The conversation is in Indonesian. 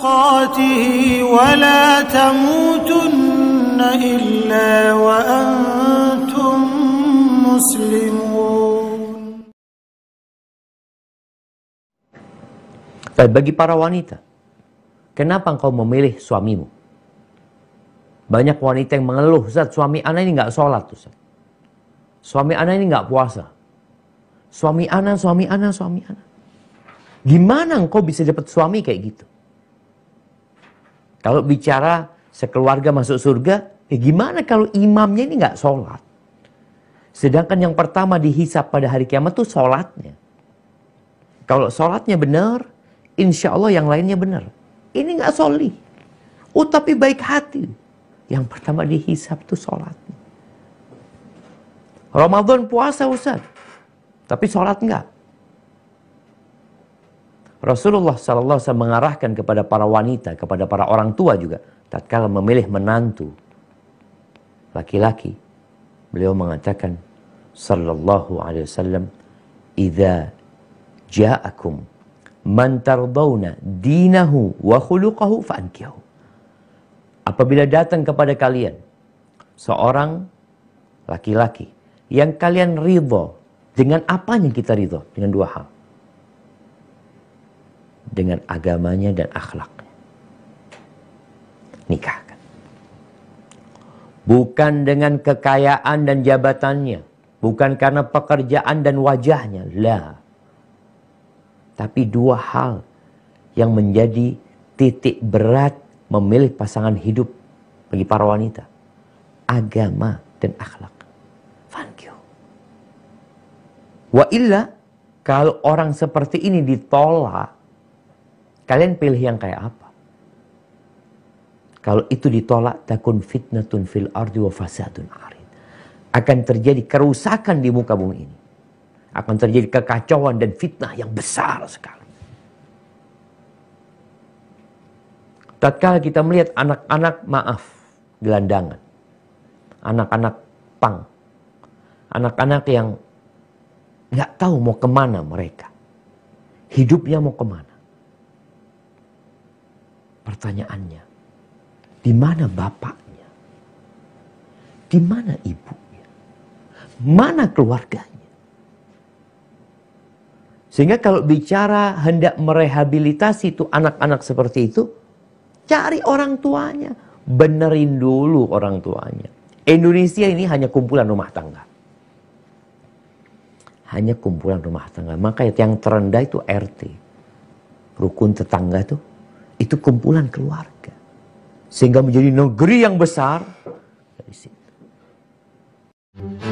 ميقاته ولا تموتن إلا وأنتم مسلمون طيب bagi para wanita, kenapa engkau memilih suamimu? Banyak wanita yang mengeluh, Zat, suami anak ini nggak sholat. Zat. Suami anak ini nggak puasa. Suami anak, suami anak, suami anak. Gimana engkau bisa dapat suami kayak gitu? Kalau bicara sekeluarga masuk surga, ya gimana kalau imamnya ini nggak sholat? Sedangkan yang pertama dihisap pada hari kiamat itu sholatnya. Kalau sholatnya benar, insya Allah yang lainnya benar. Ini nggak soli. Oh tapi baik hati. Yang pertama dihisap itu sholatnya. Ramadan puasa Ustaz. Tapi sholat nggak. Rasulullah SAW mengarahkan kepada para wanita, kepada para orang tua juga, tatkala memilih menantu laki-laki, beliau mengatakan, Sallallahu Alaihi Wasallam, "Idza ja'akum man tardawna dinahu wa khuluqahu fa'ankihu." Apabila datang kepada kalian seorang laki-laki yang kalian ridho dengan apa yang kita ridho dengan dua hal dengan agamanya dan akhlaknya. Nikahkan. Bukan dengan kekayaan dan jabatannya. Bukan karena pekerjaan dan wajahnya. Lah. Tapi dua hal yang menjadi titik berat memilih pasangan hidup bagi para wanita. Agama dan akhlak. Thank you. Wa illa, kalau orang seperti ini ditolak, Kalian pilih yang kayak apa? Kalau itu ditolak, takun fitnatun fil ardi wa fasadun arid. Akan terjadi kerusakan di muka bumi ini. Akan terjadi kekacauan dan fitnah yang besar sekali. Tatkala kita melihat anak-anak maaf, gelandangan. Anak-anak pang. Anak-anak yang nggak tahu mau kemana mereka. Hidupnya mau kemana. Pertanyaannya, di mana bapaknya? Di mana ibunya? Mana keluarganya? Sehingga kalau bicara hendak merehabilitasi itu anak-anak seperti itu, cari orang tuanya, benerin dulu orang tuanya. Indonesia ini hanya kumpulan rumah tangga. Hanya kumpulan rumah tangga. Maka yang terendah itu RT. Rukun tetangga tuh itu kumpulan keluarga. Sehingga menjadi negeri yang besar dari situ.